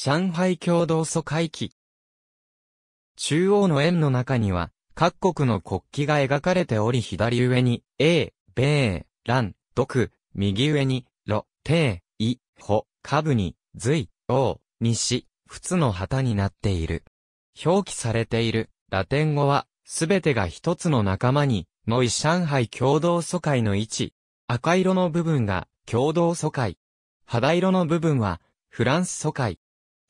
上海共同疎開機。中央の円の中には、各国の国旗が描かれており左上に、A、米、蘭、独、右上に、ロ、テイ、ホ、下部に、隋、王、西、仏の旗になっている。表記されている、ラテン語は、すべてが一つの仲間に、ノイ上海共同疎開の位置。赤色の部分が共同疎開。肌色の部分はフランス疎開。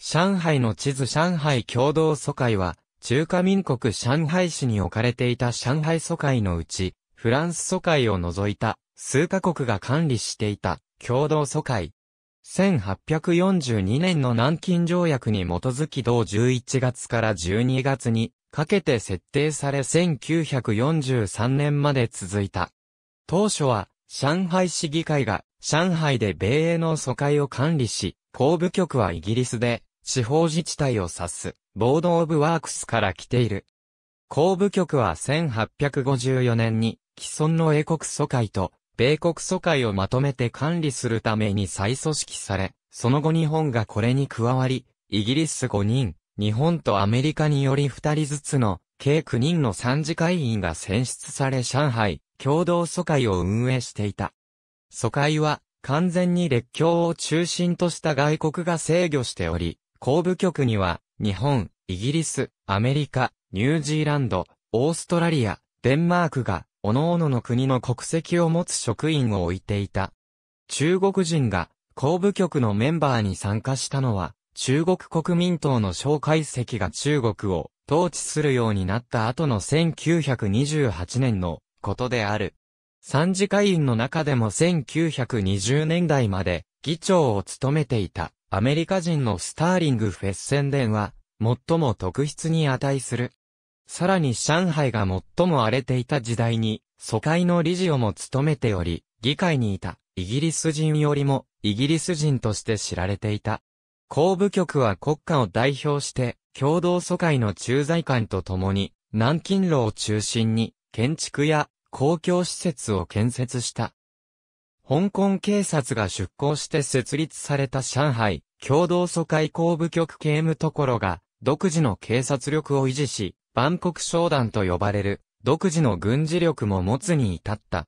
上海の地図上海共同疎開は、中華民国上海市に置かれていた上海疎開のうち、フランス疎開を除いた数カ国が管理していた共同疎開。1842年の南京条約に基づき同11月から12月にかけて設定され1943年まで続いた。当初は上海市議会が上海で米英の疎開を管理し、公部局はイギリスで地方自治体を指す、ボード・オブ・ワークスから来ている。公部局は1854年に、既存の英国疎開と、米国疎開をまとめて管理するために再組織され、その後日本がこれに加わり、イギリス5人、日本とアメリカにより2人ずつの、計9人の参事会員が選出され上海、共同疎開を運営していた。疎開は、完全に列強を中心とした外国が制御しており、後部局には、日本、イギリス、アメリカ、ニュージーランド、オーストラリア、デンマークが、各々の国の国籍を持つ職員を置いていた。中国人が、後部局のメンバーに参加したのは、中国国民党の蒋介石が中国を統治するようになった後の1928年のことである。参事会員の中でも1920年代まで議長を務めていた。アメリカ人のスターリングフェッセンデンは、最も特筆に値する。さらに上海が最も荒れていた時代に、疎開の理事をも務めており、議会にいたイギリス人よりもイギリス人として知られていた。公部局は国家を代表して共同疎開の駐在官と共に南京路を中心に建築や公共施設を建設した。香港警察が出向して設立された上海共同疎開公部局刑務所が独自の警察力を維持し、万国商団と呼ばれる独自の軍事力も持つに至った。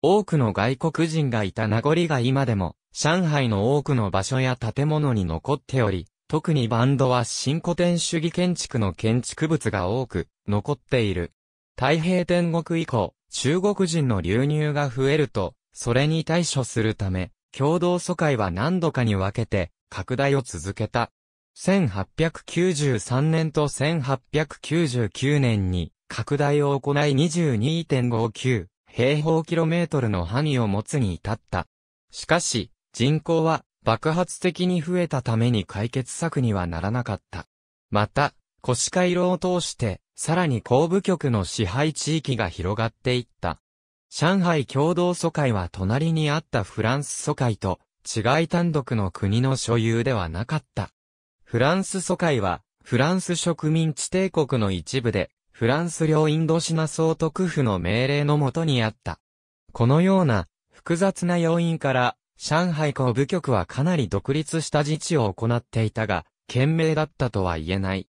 多くの外国人がいた名残が今でも上海の多くの場所や建物に残っており、特にバンドは新古典主義建築の建築物が多く残っている。太平天国以降、中国人の流入が増えると、それに対処するため、共同疎開は何度かに分けて、拡大を続けた。1893年と1899年に、拡大を行い22.59平方キロメートルの範囲を持つに至った。しかし、人口は爆発的に増えたために解決策にはならなかった。また、腰回路を通して、さらに後部局の支配地域が広がっていった。上海共同疎開は隣にあったフランス疎開と違い単独の国の所有ではなかった。フランス疎開はフランス植民地帝国の一部でフランス領インドシナ総督府の命令のもとにあった。このような複雑な要因から上海公部局はかなり独立した自治を行っていたが、懸命だったとは言えない。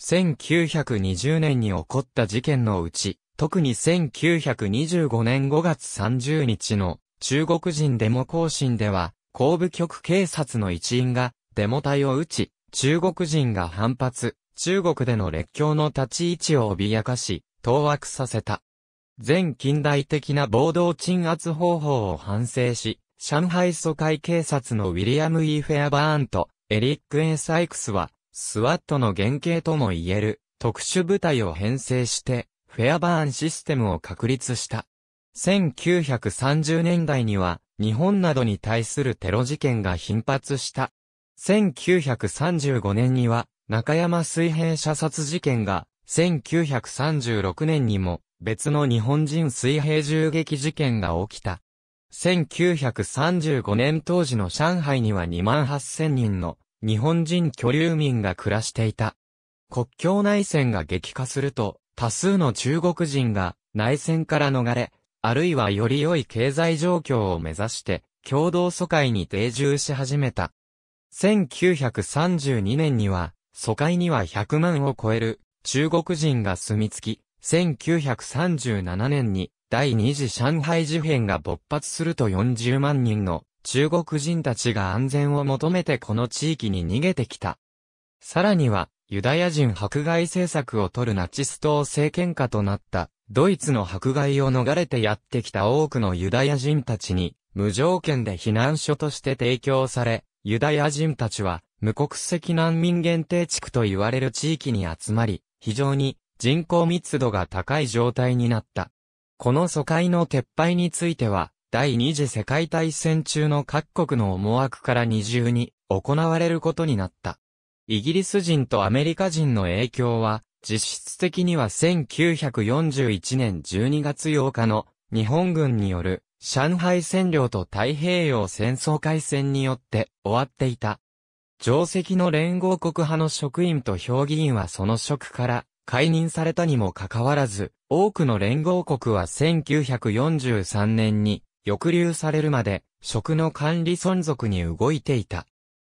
1920年に起こった事件のうち、特に1925年5月30日の中国人デモ行進では、後部局警察の一員がデモ隊を撃ち、中国人が反発、中国での列強の立ち位置を脅かし、当惑させた。全近代的な暴動鎮圧方法を反省し、上海疎開警察のウィリアム・イ、e. フェアバーンとエリック・エサイクスは、スワットの原型とも言える特殊部隊を編成して、フェアバーンシステムを確立した。1930年代には、日本などに対するテロ事件が頻発した。1935年には、中山水平射殺事件が、1936年にも、別の日本人水平銃撃事件が起きた。1935年当時の上海には2万8000人の日本人居留民が暮らしていた。国境内戦が激化すると、多数の中国人が内戦から逃れ、あるいはより良い経済状況を目指して共同疎開に定住し始めた。1932年には、疎開には100万を超える中国人が住み着き、1937年に第二次上海事変が勃発すると40万人の中国人たちが安全を求めてこの地域に逃げてきた。さらには、ユダヤ人迫害政策を取るナチス党政権下となった、ドイツの迫害を逃れてやってきた多くのユダヤ人たちに、無条件で避難所として提供され、ユダヤ人たちは、無国籍難民限定地区と言われる地域に集まり、非常に人口密度が高い状態になった。この疎開の撤廃については、第二次世界大戦中の各国の思惑から二重に行われることになった。イギリス人とアメリカ人の影響は、実質的には1941年12月8日の日本軍による上海占領と太平洋戦争開戦によって終わっていた。上席の連合国派の職員と評議員はその職から解任されたにもかかわらず、多くの連合国は1943年に抑留されるまで、職の管理存続に動いていた。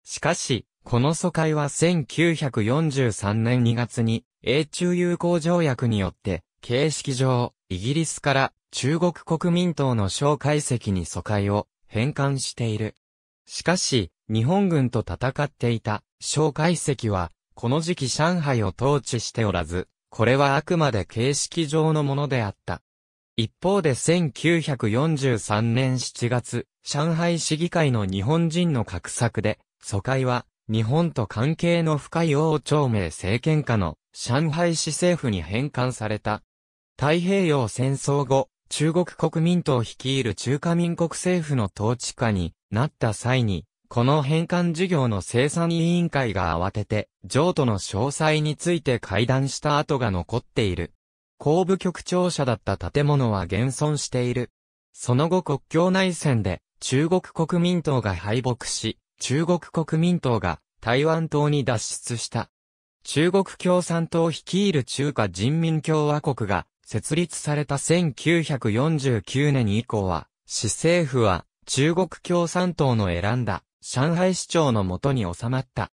しかし、この疎開は1943年2月に、英中友好条約によって、形式上、イギリスから中国国民党の小介析に疎開を返還している。しかし、日本軍と戦っていた小介析は、この時期上海を統治しておらず、これはあくまで形式上のものであった。一方で1943年7月、上海市議会の日本人の画策で、疎開は日本と関係の深い王朝名政権下の上海市政府に返還された。太平洋戦争後、中国国民党率いる中華民国政府の統治下になった際に、この返還事業の生産委員会が慌てて、譲渡の詳細について会談した跡が残っている。後部局庁舎だった建物は現存している。その後国境内戦で中国国民党が敗北し、中国国民党が台湾島に脱出した。中国共産党率いる中華人民共和国が設立された1949年以降は、市政府は中国共産党の選んだ上海市長のもとに収まった。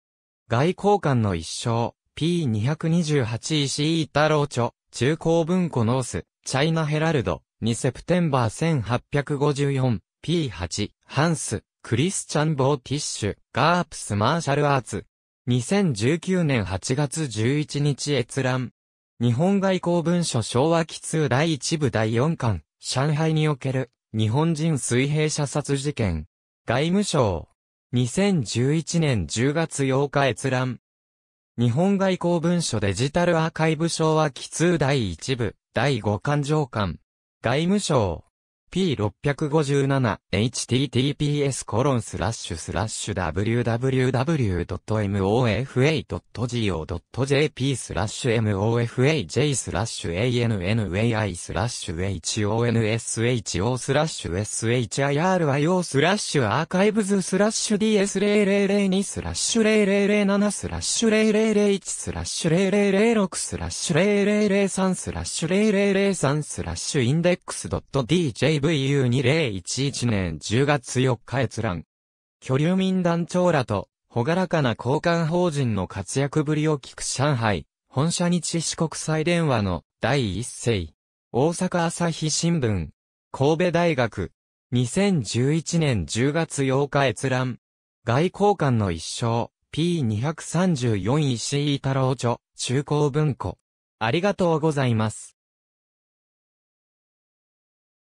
外交官の一生、P228 石井太郎著、中高文庫ノース、チャイナヘラルド、2セプテンバー1854、P8、ハンス、クリスチャン・ボーティッシュ、ガープス・マーシャル・アーツ。2019年8月11日閲覧。日本外交文書昭和期通第1部第4巻、上海における日本人水平射殺事件。外務省。2011年10月8日閲覧。日本外交文書デジタルアーカイブ昭和期通第1部、第5巻上巻。外務省。p657https コロンスラッシュスラッシュ www.mofa.go.jp スラッシュ mofaj スラッシュ annai スラッシュ honsho スラッシュ shirio スラッシュアーカイブズスラッシュ ds0002 スラッシュ0007スラッシュ0001スラッシュ0006スラッシュ003スラッシュ003スラッシュインデックス .dj CVU2011 年10月4日閲覧。居留民団長らと、ほがらかな交換法人の活躍ぶりを聞く上海、本社日市国際電話の第一世。大阪朝日新聞。神戸大学。2011年10月8日閲覧。外交官の一生。P234 石井太郎著。中高文庫。ありがとうございます。